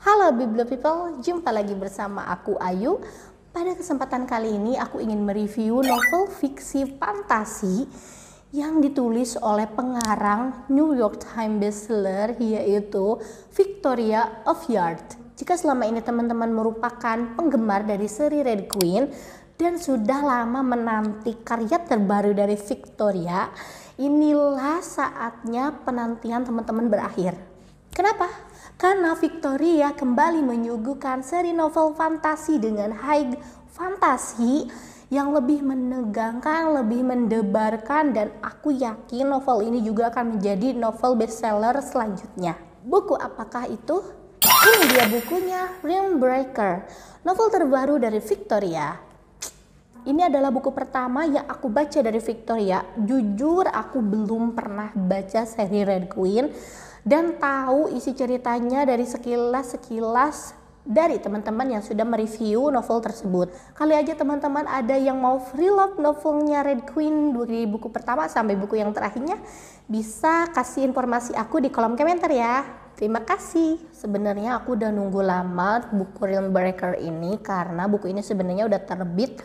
Halo Biblio People, jumpa lagi bersama aku Ayu. Pada kesempatan kali ini aku ingin mereview novel fiksi fantasi yang ditulis oleh pengarang New York Times bestseller yaitu Victoria of Yard. Jika selama ini teman-teman merupakan penggemar dari seri Red Queen dan sudah lama menanti karya terbaru dari Victoria, Inilah saatnya penantian teman-teman berakhir. Kenapa? Karena Victoria kembali menyuguhkan seri novel fantasi dengan high fantasi yang lebih menegangkan, lebih mendebarkan dan aku yakin novel ini juga akan menjadi novel bestseller selanjutnya. Buku apakah itu? Ini dia bukunya Rim Breaker, novel terbaru dari Victoria. Ini adalah buku pertama yang aku baca dari Victoria. Jujur aku belum pernah baca seri Red Queen dan tahu isi ceritanya dari sekilas-sekilas dari teman-teman yang sudah mereview novel tersebut. Kali aja teman-teman ada yang mau free love novelnya Red Queen dari buku pertama sampai buku yang terakhirnya bisa kasih informasi aku di kolom komentar ya. Terima kasih. Sebenarnya aku udah nunggu lama buku Realm Breaker ini karena buku ini sebenarnya udah terbit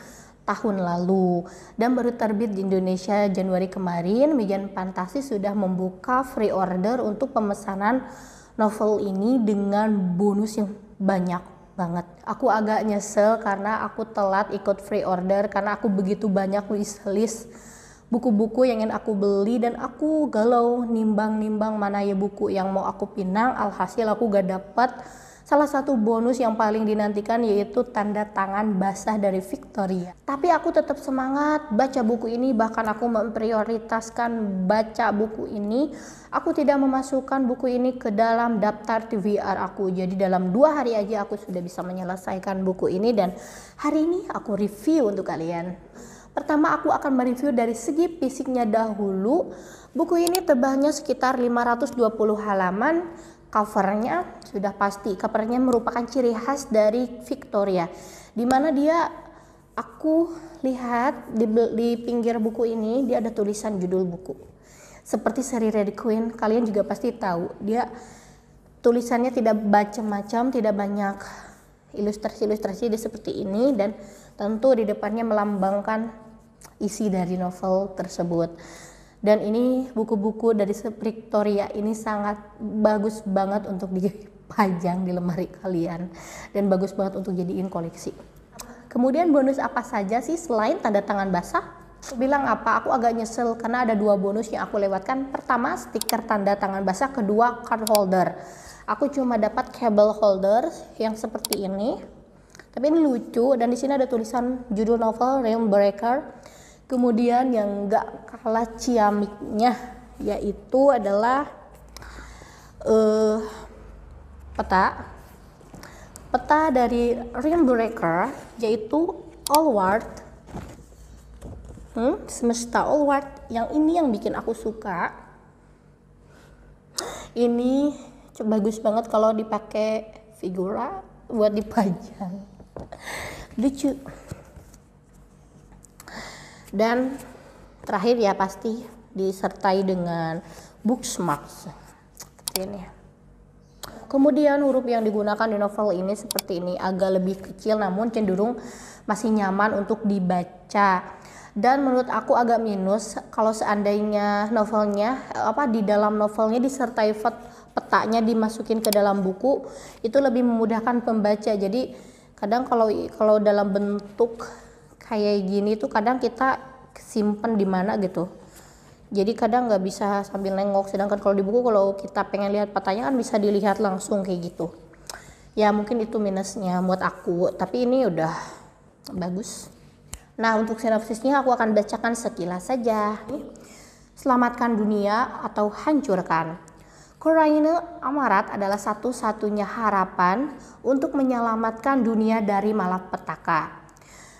tahun lalu dan baru terbit di Indonesia Januari kemarin Mijan Fantasi sudah membuka free order untuk pemesanan novel ini dengan bonus yang banyak banget. Aku agak nyesel karena aku telat ikut free order karena aku begitu banyak list-list buku-buku yang ingin aku beli dan aku galau nimbang-nimbang mana ya buku yang mau aku pinang alhasil aku gak dapet Salah satu bonus yang paling dinantikan yaitu tanda tangan basah dari Victoria. Tapi aku tetap semangat baca buku ini, bahkan aku memprioritaskan baca buku ini. Aku tidak memasukkan buku ini ke dalam daftar TVR aku. Jadi dalam dua hari aja aku sudah bisa menyelesaikan buku ini dan hari ini aku review untuk kalian. Pertama aku akan mereview dari segi fisiknya dahulu. Buku ini tebalnya sekitar 520 halaman covernya sudah pasti covernya merupakan ciri khas dari Victoria dimana dia aku lihat di, di pinggir buku ini dia ada tulisan judul buku seperti seri Red Queen kalian juga pasti tahu dia tulisannya tidak macam-macam tidak banyak ilustrasi-ilustrasi dia seperti ini dan tentu di depannya melambangkan isi dari novel tersebut dan ini buku-buku dari Victoria ini sangat bagus banget untuk dipajang di lemari kalian dan bagus banget untuk jadiin koleksi kemudian bonus apa saja sih selain tanda tangan basah aku bilang apa aku agak nyesel karena ada dua bonus yang aku lewatkan pertama stiker tanda tangan basah kedua card holder aku cuma dapat cable holder yang seperti ini tapi ini lucu dan di sini ada tulisan judul novel Realm Breaker Kemudian yang gak kalah ciamiknya yaitu adalah uh, peta. Peta dari Real Breaker yaitu All Allward. Hmm, semesta Allward. Yang ini yang bikin aku suka. Ini bagus banget kalau dipakai figura buat dipajang. Lucu dan terakhir ya pasti disertai dengan bookmarks ini kemudian huruf yang digunakan di novel ini seperti ini agak lebih kecil namun cenderung masih nyaman untuk dibaca dan menurut aku agak minus kalau seandainya novelnya apa di dalam novelnya disertai petanya dimasukin ke dalam buku itu lebih memudahkan pembaca jadi kadang kalau kalau dalam bentuk kayak gini tuh kadang kita simpen di mana gitu jadi kadang nggak bisa sambil nengok sedangkan kalau di buku kalau kita pengen lihat petanya kan bisa dilihat langsung kayak gitu ya mungkin itu minusnya buat aku tapi ini udah bagus nah untuk sinopsisnya aku akan bacakan sekilas saja selamatkan dunia atau hancurkan Koraine Amarat adalah satu-satunya harapan untuk menyelamatkan dunia dari malapetaka.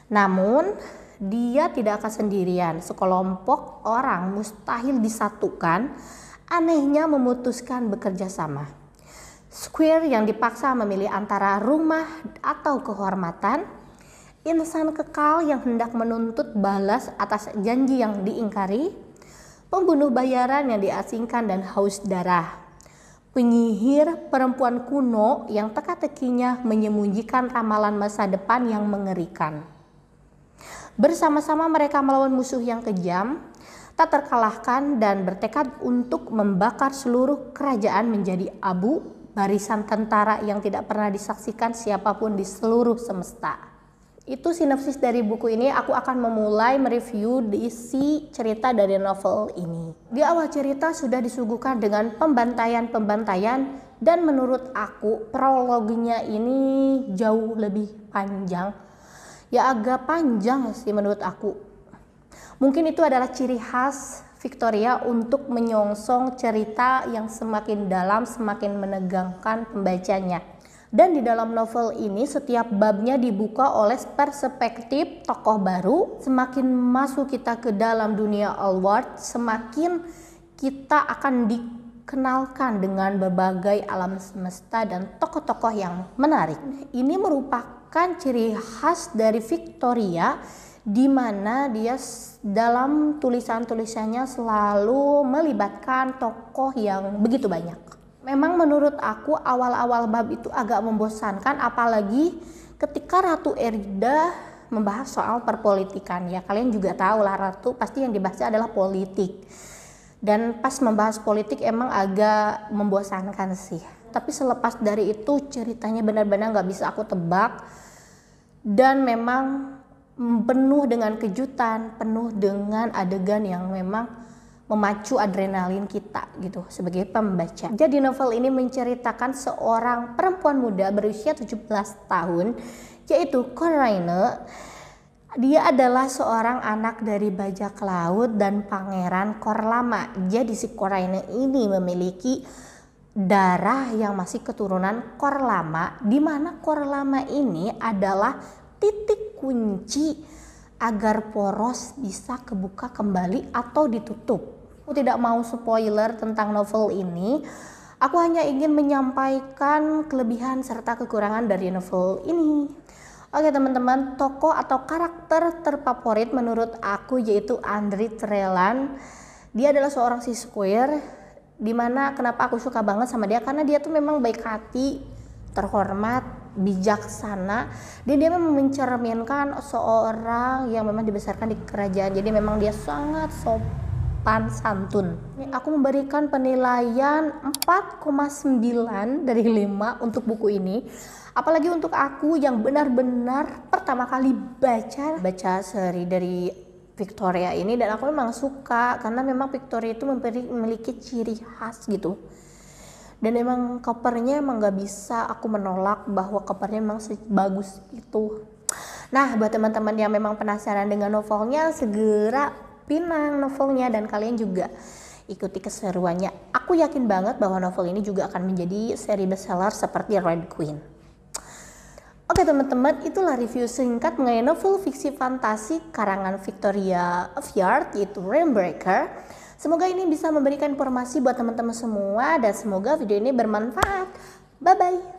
Namun, dia tidak akan sendirian. Sekelompok orang mustahil disatukan, anehnya memutuskan bekerja sama. Square yang dipaksa memilih antara rumah atau kehormatan, insan kekal yang hendak menuntut balas atas janji yang diingkari, pembunuh bayaran yang diasingkan dan haus darah, penyihir perempuan kuno yang teka-tekinya menyembunyikan ramalan masa depan yang mengerikan. Bersama-sama mereka melawan musuh yang kejam, tak terkalahkan dan bertekad untuk membakar seluruh kerajaan menjadi abu barisan tentara yang tidak pernah disaksikan siapapun di seluruh semesta. Itu sinopsis dari buku ini, aku akan memulai mereview diisi cerita dari novel ini. Di awal cerita sudah disuguhkan dengan pembantaian-pembantaian dan menurut aku prolognya ini jauh lebih panjang ya agak panjang sih menurut aku. Mungkin itu adalah ciri khas Victoria untuk menyongsong cerita yang semakin dalam, semakin menegangkan pembacanya. Dan di dalam novel ini setiap babnya dibuka oleh perspektif tokoh baru. Semakin masuk kita ke dalam dunia Alward, semakin kita akan dikenalkan dengan berbagai alam semesta dan tokoh-tokoh yang menarik. Ini merupakan merupakan ciri khas dari Victoria di mana dia dalam tulisan-tulisannya selalu melibatkan tokoh yang begitu banyak. Memang menurut aku awal-awal bab itu agak membosankan apalagi ketika Ratu Erda membahas soal perpolitikan ya. Kalian juga tahu lah Ratu pasti yang dibahas adalah politik. Dan pas membahas politik emang agak membosankan sih tapi selepas dari itu ceritanya benar-benar nggak bisa aku tebak dan memang penuh dengan kejutan, penuh dengan adegan yang memang memacu adrenalin kita gitu sebagai pembaca. Jadi novel ini menceritakan seorang perempuan muda berusia 17 tahun yaitu Coraine. Dia adalah seorang anak dari bajak laut dan pangeran Korlama. Jadi si Coraine ini memiliki darah yang masih keturunan kor lama di mana kor lama ini adalah titik kunci agar poros bisa kebuka kembali atau ditutup. Aku tidak mau spoiler tentang novel ini. Aku hanya ingin menyampaikan kelebihan serta kekurangan dari novel ini. Oke teman-teman, tokoh atau karakter terfavorit menurut aku yaitu Andri Trelan. Dia adalah seorang siswa dimana kenapa aku suka banget sama dia karena dia tuh memang baik hati terhormat bijaksana dan dia memang mencerminkan seorang yang memang dibesarkan di kerajaan jadi memang dia sangat sopan santun aku memberikan penilaian 4,9 dari 5 untuk buku ini apalagi untuk aku yang benar-benar pertama kali baca baca seri dari Victoria ini dan aku memang suka karena memang Victoria itu memiliki ciri khas gitu dan emang kopernya emang gak bisa aku menolak bahwa kopernya memang bagus itu nah buat teman-teman yang memang penasaran dengan novelnya segera pinang novelnya dan kalian juga ikuti keseruannya aku yakin banget bahwa novel ini juga akan menjadi seri bestseller seperti Red Queen Oke teman-teman, itulah review singkat mengenai novel fiksi fantasi karangan Victoria Viard yaitu Rainbreaker. Semoga ini bisa memberikan informasi buat teman-teman semua dan semoga video ini bermanfaat. Bye-bye.